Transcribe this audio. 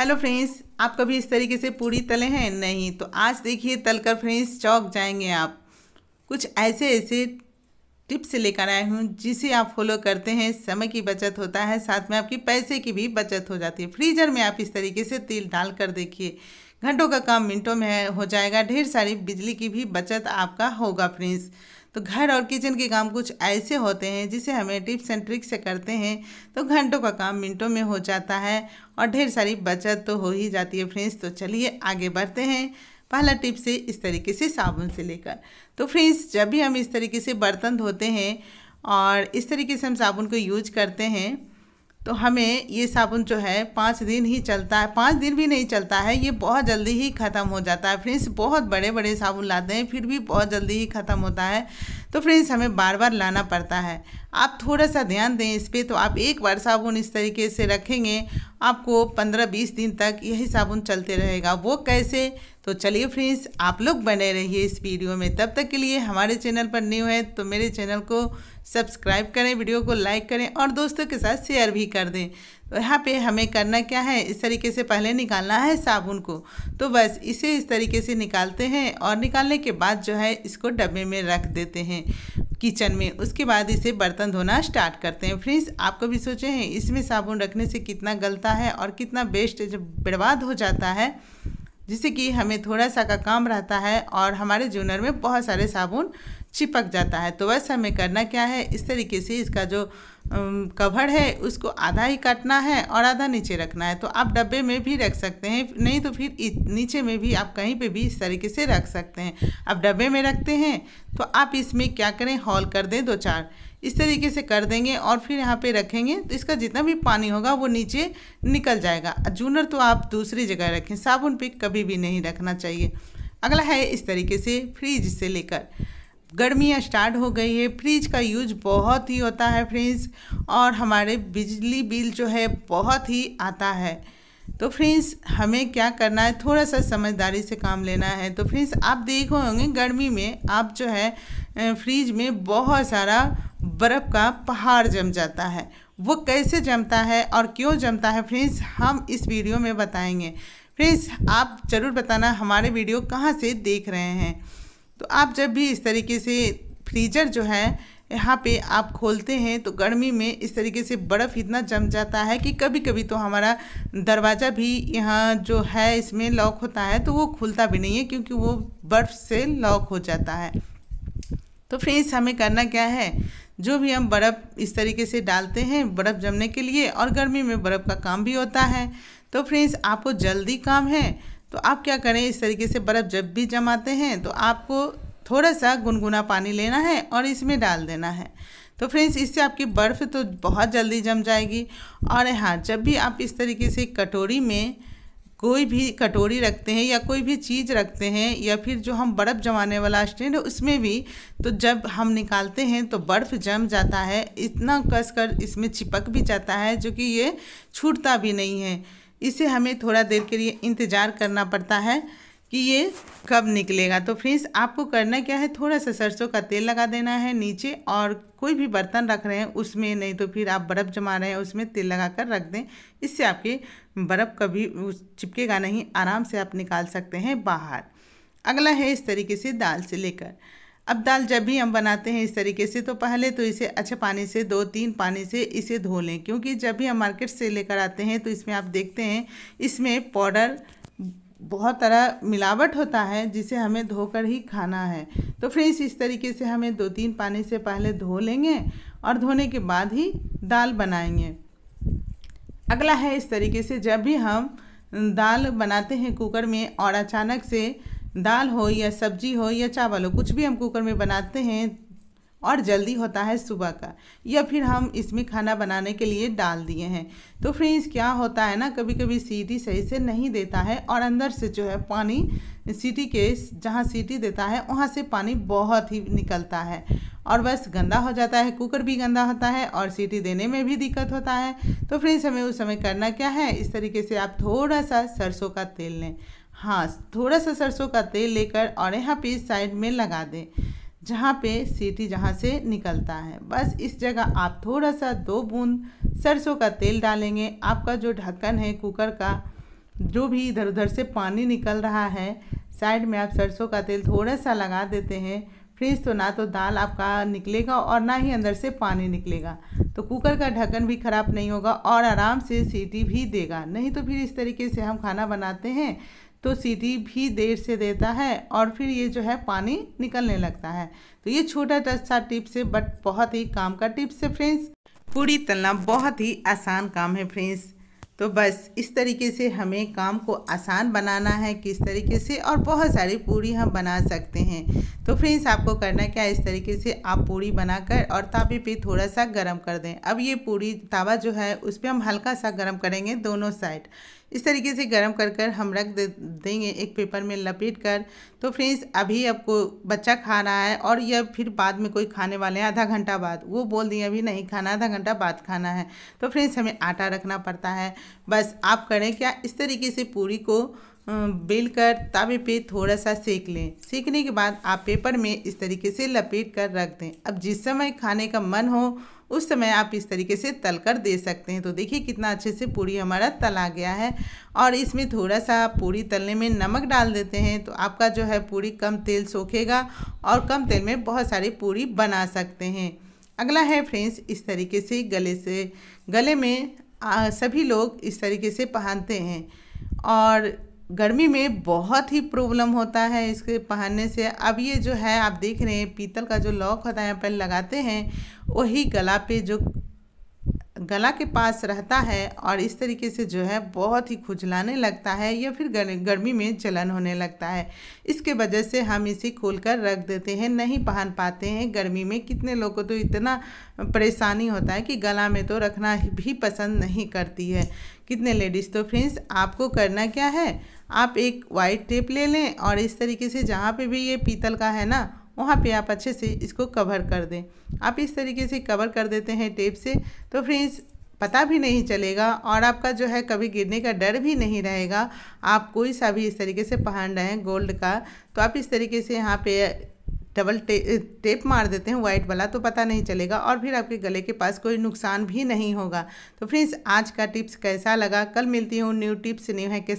hello friends आप कभी इस तरीके से पूरी तले हैं नहीं तो आज देखिए तल कर फ्रेंड्स चौक जाएंगे आप कुछ ऐसे ऐसे टिप्स लेकर आए हूँ जिसे आप फॉलो करते हैं समय की बचत होता है साथ में आपकी पैसे की भी बचत हो जाती है फ्रीजर में आप इस तरीके से तेल डाल कर देखिए घंटों का काम मिनटों में हो जाएगा ढेर सारी बिजली की भी बचत आपका होगा फ्रेंड्स तो घर और किचन के काम कुछ ऐसे होते हैं जिसे हमें टिप्स एंड ट्रिक्स से करते हैं तो घंटों का काम मिनटों में हो जाता है और ढेर सारी बचत तो हो ही जाती है फ्रेंड्स तो चलिए आगे बढ़ते हैं पहला टिप्स से इस तरीके से साबुन से लेकर तो फ्रेंड्स जब भी हम इस तरीके से बर्तन धोते हैं और इस तरीके से हम साबुन को यूज करते हैं तो हमें ये साबुन जो है पाँच दिन ही चलता है पाँच दिन भी नहीं चलता है ये बहुत जल्दी ही ख़त्म हो जाता है फ्रेंड्स बहुत बड़े बड़े साबुन लाते हैं फिर भी बहुत जल्दी ही ख़त्म होता है तो फ्रेंड्स हमें बार बार लाना पड़ता है आप थोड़ा सा ध्यान दें इस पर तो आप एक बार साबुन इस तरीके से रखेंगे आपको 15-20 दिन तक यही साबुन चलते रहेगा वो कैसे तो चलिए फ्रेंड्स आप लोग बने रहिए इस वीडियो में तब तक के लिए हमारे चैनल पर न्यू है तो मेरे चैनल को सब्सक्राइब करें वीडियो को लाइक करें और दोस्तों के साथ शेयर भी कर दें तो यहाँ पे हमें करना क्या है इस तरीके से पहले निकालना है साबुन को तो बस इसे इस तरीके से निकालते हैं और निकालने के बाद जो है इसको डब्बे में रख देते हैं किचन में उसके बाद इसे बर्तन धोना स्टार्ट करते हैं फ्रेंड्स आप कभी सोचे हैं इसमें साबुन रखने से कितना गलता है और कितना बेस्ट जब बर्बाद हो जाता है जिससे कि हमें थोड़ा सा का काम रहता है और हमारे जूनर में बहुत सारे साबुन चिपक जाता है तो वैसे हमें करना क्या है इस तरीके से इसका जो कवर है उसको आधा ही काटना है और आधा नीचे रखना है तो आप डब्बे में भी रख सकते हैं नहीं तो फिर नीचे में भी आप कहीं पे भी इस तरीके से रख सकते हैं आप डब्बे में रखते हैं तो आप इसमें क्या करें हॉल कर दें दो चार इस तरीके से कर देंगे और फिर यहाँ पे रखेंगे तो इसका जितना भी पानी होगा वो नीचे निकल जाएगा जूनर तो आप दूसरी जगह रखें साबुन पे कभी भी नहीं रखना चाहिए अगला है इस तरीके से फ्रिज से लेकर गर्मियाँ स्टार्ट हो गई है फ्रिज का यूज बहुत ही होता है फ्रेंड्स और हमारे बिजली बिल जो है बहुत ही आता है तो फ्रेंड्स हमें क्या करना है थोड़ा सा समझदारी से काम लेना है तो फ्रेंड्स आप देख रहे होंगे गर्मी में आप जो है फ्रिज में बहुत सारा बर्फ़ का पहाड़ जम जाता है वो कैसे जमता है और क्यों जमता है फ्रेंड्स हम इस वीडियो में बताएंगे फ्रेंड्स आप ज़रूर बताना हमारे वीडियो कहाँ से देख रहे हैं तो आप जब भी इस तरीके से फ्रीजर जो है यहाँ पे आप खोलते हैं तो गर्मी में इस तरीके से बर्फ़ इतना जम जाता है कि कभी कभी तो हमारा दरवाज़ा भी यहाँ जो है इसमें लॉक होता है तो वो खुलता भी नहीं है क्योंकि वो बर्फ़ से लॉक हो जाता है तो फ्रेंड्स हमें करना क्या है जो भी हम बर्फ़ इस तरीके से डालते हैं बर्फ़ जमने के लिए और गर्मी में बर्फ़ का काम भी होता है तो फ्रेंड्स आपको जल्दी काम है तो आप क्या करें इस तरीके से बर्फ़ जब भी जमाते हैं तो आपको थोड़ा सा गुनगुना पानी लेना है और इसमें डाल देना है तो फ्रेंड्स इससे आपकी बर्फ़ तो बहुत जल्दी जम जाएगी और हाँ जब भी आप इस तरीके से कटोरी में कोई भी कटोरी रखते हैं या कोई भी चीज़ रखते हैं या फिर जो हम बर्फ़ जमाने वाला स्टैंड है उसमें भी तो जब हम निकालते हैं तो बर्फ़ जम जाता है इतना कसकर इसमें चिपक भी जाता है जो कि ये छूटता भी नहीं है इसे हमें थोड़ा देर के लिए इंतज़ार करना पड़ता है कि ये कब निकलेगा तो फ्रेंड्स आपको करना क्या है थोड़ा सा सरसों का तेल लगा देना है नीचे और कोई भी बर्तन रख रहे हैं उसमें नहीं तो फिर आप बर्फ़ जमा रहे हैं उसमें तेल लगा कर रख दें इससे आपके बर्फ़ कभी चिपकेगा नहीं आराम से आप निकाल सकते हैं बाहर अगला है इस तरीके से दाल से लेकर अब दाल जब भी हम बनाते हैं इस तरीके से तो पहले तो इसे अच्छे पानी से दो तीन पानी से इसे धो लें क्योंकि जब भी हम मार्केट से लेकर आते हैं तो इसमें आप देखते हैं इसमें पाउडर बहुत तरह मिलावट होता है जिसे हमें धोकर ही खाना है तो फ्रेंड्स इस तरीके से हमें दो तीन पानी से पहले धो लेंगे और धोने के बाद ही दाल बनाएंगे अगला है इस तरीके से जब भी हम दाल बनाते हैं कुकर में और अचानक से दाल हो या सब्जी हो या चावल हो कुछ भी हम कुकर में बनाते हैं और जल्दी होता है सुबह का या फिर हम इसमें खाना बनाने के लिए डाल दिए हैं तो फ्रेंड्स क्या होता है ना कभी कभी सीटी सही से नहीं देता है और अंदर से जो है पानी सीटी के जहाँ सीटी देता है वहाँ से पानी बहुत ही निकलता है और बस गंदा हो जाता है कुकर भी गंदा होता है और सीटी देने में भी दिक्कत होता है तो फ्रेंड्स हमें उस समय करना क्या है इस तरीके से आप थोड़ा सा सरसों का तेल लें हाँ थोड़ा सा सरसों का तेल लेकर और यहाँ पे साइड में लगा दें जहाँ पे सीटी जहाँ से निकलता है बस इस जगह आप थोड़ा सा दो बूंद सरसों का तेल डालेंगे आपका जो ढक्कन है कुकर का जो भी इधर उधर से पानी निकल रहा है साइड में आप सरसों का तेल थोड़ा सा लगा देते हैं फ्रिज तो ना तो दाल आपका निकलेगा और ना ही अंदर से पानी निकलेगा तो कुकर का ढक्कन भी ख़राब नहीं होगा और आराम से सीटी भी देगा नहीं तो फिर इस तरीके से हम खाना बनाते हैं तो सीटी भी देर से देता है और फिर ये जो है पानी निकलने लगता है तो ये छोटा सा टिप्स है बट बहुत ही काम का टिप्स है फ्रेंड्स पूड़ी तलना बहुत ही आसान काम है फ्रेंड्स तो बस इस तरीके से हमें काम को आसान बनाना है किस तरीके से और बहुत सारी पूड़ी हम बना सकते हैं तो फ्रेंड्स आपको करना क्या है इस तरीके से आप पूड़ी बनाकर और तावे पे थोड़ा सा गर्म कर दें अब ये पूड़ी तावा जो है उस पर हम हल्का सा गर्म करेंगे दोनों साइड इस तरीके से गर्म कर कर हम रख दे देंगे एक पेपर में लपेट कर तो फ्रेंड्स अभी आपको बच्चा खा रहा है और या फिर बाद में कोई खाने वाले हैं आधा घंटा बाद वो बोल दिए अभी नहीं खाना आधा घंटा बाद खाना है तो फ्रेंड्स हमें आटा रखना पड़ता है बस आप करें क्या इस तरीके से पूरी को बेल कर तावे पे थोड़ा सा सेक लें सेकने के बाद आप पेपर में इस तरीके से लपेट कर रख दें अब जिस समय खाने का मन हो उस समय आप इस तरीके से तल कर दे सकते हैं तो देखिए कितना अच्छे से पूरी हमारा तला गया है और इसमें थोड़ा सा पूरी तलने में नमक डाल देते हैं तो आपका जो है पूरी कम तेल सोखेगा और कम तेल में बहुत सारी पूरी बना सकते हैं अगला है फ्रेंड्स इस तरीके से गले से गले में आ, सभी लोग इस तरीके से पहनते हैं और गर्मी में बहुत ही प्रॉब्लम होता है इसके पहनने से अब ये जो है आप देख रहे हैं पीतल का जो लॉक होता है यहाँ पर लगाते हैं वही गला पे जो गला के पास रहता है और इस तरीके से जो है बहुत ही खुजलाने लगता है या फिर गर्मी में जलन होने लगता है इसके वजह से हम इसे खोल कर रख देते हैं नहीं पहन पाते हैं गर्मी में कितने लोगों को तो इतना परेशानी होता है कि गला में तो रखना भी पसंद नहीं करती है कितने लेडीज़ तो फ्रेंड्स आपको करना क्या है आप एक वाइट टेप ले लें और इस तरीके से जहाँ पर भी ये पीतल का है ना वहाँ पे आप अच्छे से इसको कवर कर दें आप इस तरीके से कवर कर देते हैं टेप से तो फ्रेंड्स पता भी नहीं चलेगा और आपका जो है कभी गिरने का डर भी नहीं रहेगा आप कोई सा भी इस तरीके से पहन रहे हैं गोल्ड का तो आप इस तरीके से यहाँ पे डबल टे, टेप मार देते हैं वाइट वाला तो पता नहीं चलेगा और फिर आपके गले के पास कोई नुकसान भी नहीं होगा तो फ्रेंड्स आज का टिप्स कैसा लगा कल मिलती हूँ न्यू टिप्स न्यू है के